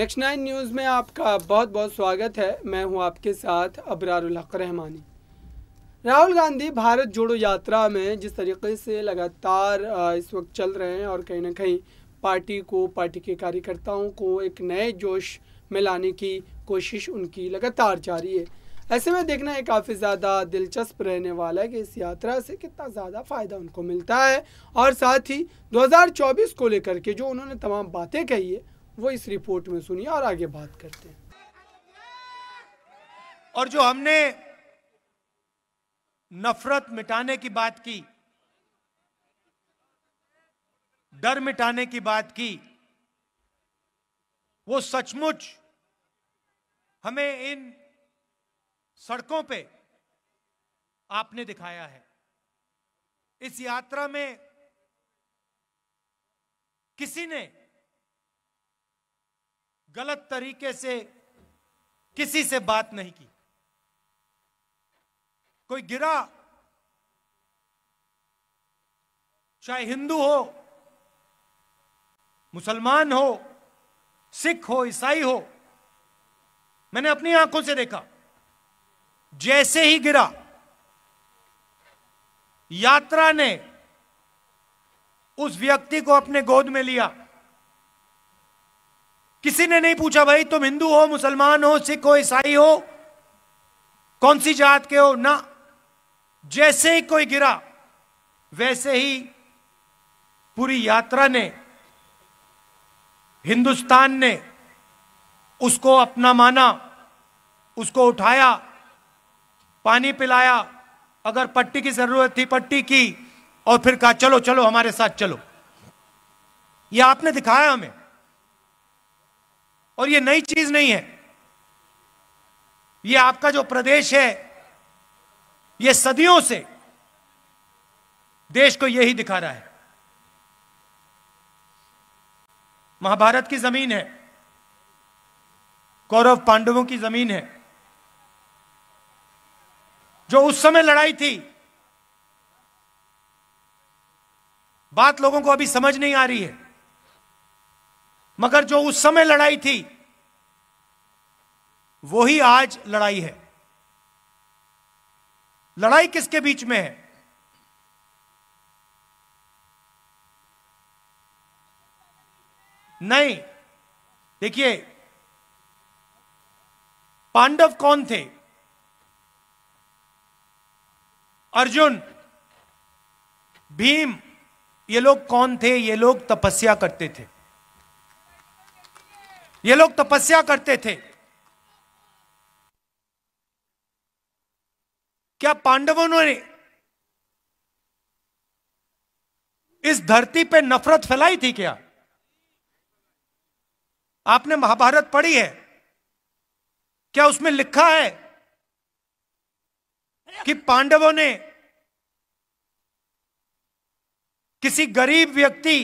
next nine news में आपका बहुत बहुत स्वागत है मैं हूं आपके साथ अबरारुल हक रहमानी राहुल गांधी भारत जोड़ो यात्रा में जिस तरीके से लगातार इस वक्त चल रहे हैं और कहीं ना कहीं पार्टी को पार्टी के कार्यकर्ताओं को एक नए जोश में लाने की कोशिश उनकी लगातार जारी है ऐसे में देखना है काफ़ी ज़्यादा दिलचस्प रहने वाला है कि इस यात्रा से कितना ज़्यादा फ़ायदा उनको मिलता है और साथ ही 2024 को लेकर के जो उन्होंने तमाम बातें कही है वो इस रिपोर्ट में सुनिए और आगे बात करते हैं और जो हमने नफरत मिटाने की बात की डर मिटाने की बात की वो सचमुच हमें इन सड़कों पे आपने दिखाया है इस यात्रा में किसी ने गलत तरीके से किसी से बात नहीं की कोई गिरा चाहे हिंदू हो मुसलमान हो सिख हो ईसाई हो मैंने अपनी आंखों से देखा जैसे ही गिरा यात्रा ने उस व्यक्ति को अपने गोद में लिया किसी ने नहीं पूछा भाई तुम हिंदू हो मुसलमान हो सिख हो ईसाई हो कौन सी जात के हो ना जैसे ही कोई गिरा वैसे ही पूरी यात्रा ने हिंदुस्तान ने उसको अपना माना उसको उठाया पानी पिलाया अगर पट्टी की जरूरत थी पट्टी की और फिर कहा चलो चलो हमारे साथ चलो ये आपने दिखाया हमें और ये नई चीज नहीं है ये आपका जो प्रदेश है ये सदियों से देश को यही दिखा रहा है महाभारत की जमीन है कौरव पांडवों की जमीन है जो उस समय लड़ाई थी बात लोगों को अभी समझ नहीं आ रही है मगर जो उस समय लड़ाई थी वही आज लड़ाई है लड़ाई किसके बीच में है नहीं देखिए पांडव कौन थे अर्जुन भीम ये लोग कौन थे ये लोग तपस्या करते थे ये लोग तपस्या करते थे क्या पांडवों ने इस धरती पे नफरत फैलाई थी क्या आपने महाभारत पढ़ी है क्या उसमें लिखा है कि पांडवों ने किसी गरीब व्यक्ति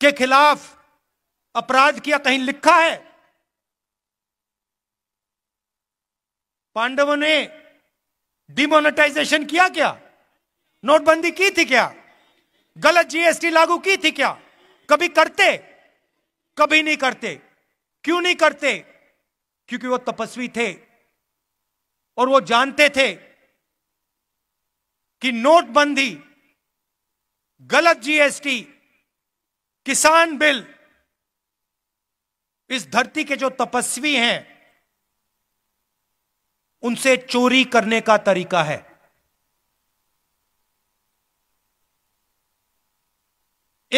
के खिलाफ अपराध किया कहीं लिखा है पांडवों ने डिमोनेटाइजेशन किया क्या नोटबंदी की थी क्या गलत जीएसटी लागू की थी क्या कभी करते कभी नहीं करते क्यों नहीं करते क्योंकि वो तपस्वी थे और वो जानते थे कि नोटबंदी गलत जीएसटी किसान बिल इस धरती के जो तपस्वी हैं उनसे चोरी करने का तरीका है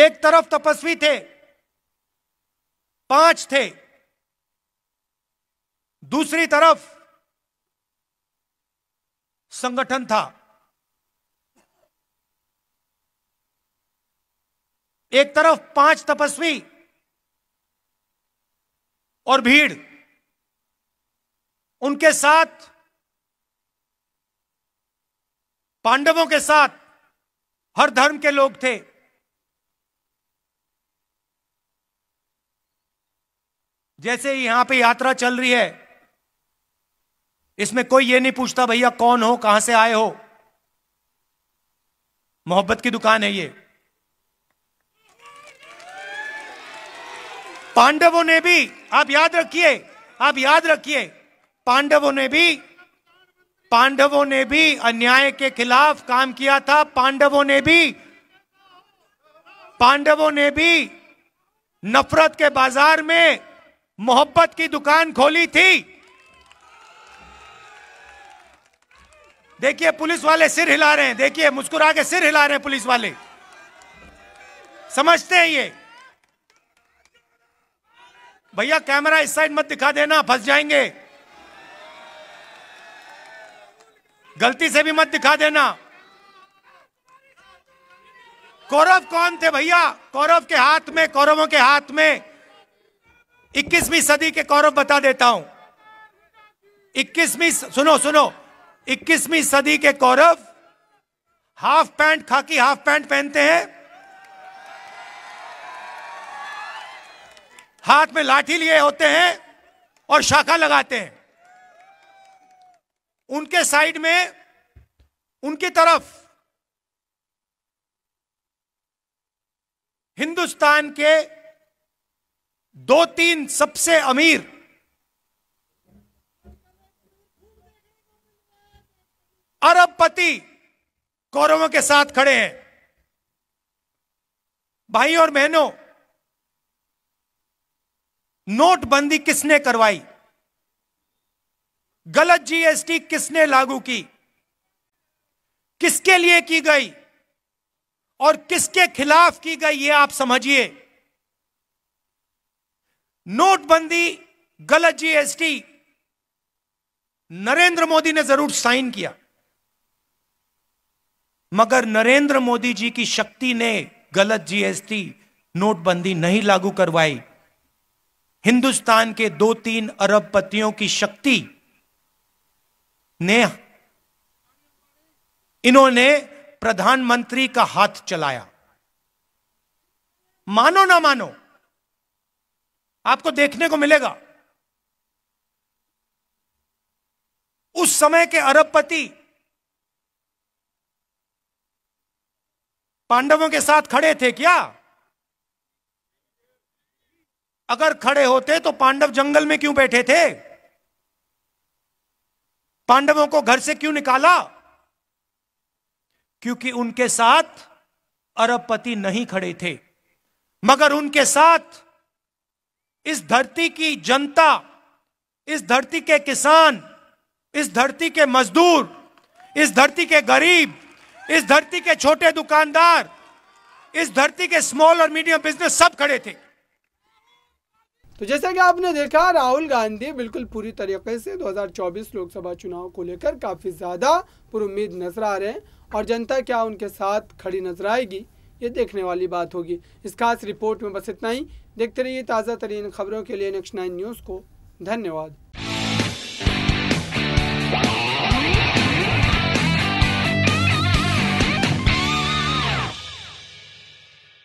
एक तरफ तपस्वी थे पांच थे दूसरी तरफ संगठन था एक तरफ पांच तपस्वी और भीड़ उनके साथ पांडवों के साथ हर धर्म के लोग थे जैसे यहां पे यात्रा चल रही है इसमें कोई ये नहीं पूछता भैया कौन हो कहां से आए हो मोहब्बत की दुकान है ये पांडवों ने भी आप याद रखिए आप याद रखिए पांडवों ने भी पांडवों ने भी अन्याय के खिलाफ काम किया था पांडवों ने भी पांडवों ने भी नफरत के बाजार में मोहब्बत की दुकान खोली थी देखिए पुलिस वाले सिर हिला रहे हैं देखिए मुस्कुरा के सिर हिला रहे हैं पुलिस वाले समझते हैं ये भैया कैमरा इस साइड मत दिखा देना फंस जाएंगे गलती से भी मत दिखा देना कौरव कौन थे भैया कौरव के हाथ में कौरवों के हाथ में 21वीं सदी के कौरव बता देता हूं 21वीं सुनो सुनो 21वीं सदी के कौरव हाफ पैंट खाकी हाफ पैंट पहनते हैं हाथ में लाठी लिए होते हैं और शाखा लगाते हैं उनके साइड में उनकी तरफ हिंदुस्तान के दो तीन सबसे अमीर अरबपति कौरवों के साथ खड़े हैं भाई और बहनों नोटबंदी किसने करवाई गलत जीएसटी किसने लागू की किसके लिए की गई और किसके खिलाफ की गई ये आप समझिए नोटबंदी गलत जीएसटी नरेंद्र मोदी ने जरूर साइन किया मगर नरेंद्र मोदी जी की शक्ति ने गलत जीएसटी नोटबंदी नहीं लागू करवाई हिंदुस्तान के दो तीन अरब पतियों की शक्ति ने इन्होंने प्रधानमंत्री का हाथ चलाया मानो ना मानो आपको देखने को मिलेगा उस समय के अरबपति पांडवों के साथ खड़े थे क्या अगर खड़े होते तो पांडव जंगल में क्यों बैठे थे पांडवों को घर से क्यों निकाला क्योंकि उनके साथ अरबपति नहीं खड़े थे मगर उनके साथ इस धरती की जनता इस धरती के किसान इस धरती के मजदूर इस धरती के गरीब इस धरती के छोटे दुकानदार इस धरती के स्मॉल और मीडियम बिजनेस सब खड़े थे तो जैसा कि आपने देखा राहुल गांधी बिल्कुल पूरी तरीके से 2024 लोकसभा चुनाव को लेकर काफ़ी ज़्यादा पुरुद नजर आ रहे हैं और जनता क्या उनके साथ खड़ी नजर आएगी ये देखने वाली बात होगी इस खास रिपोर्ट में बस इतना ही देखते रहिए ताज़ा तरीन खबरों के लिए नेक्स्ट नाइन न्यूज़ को धन्यवाद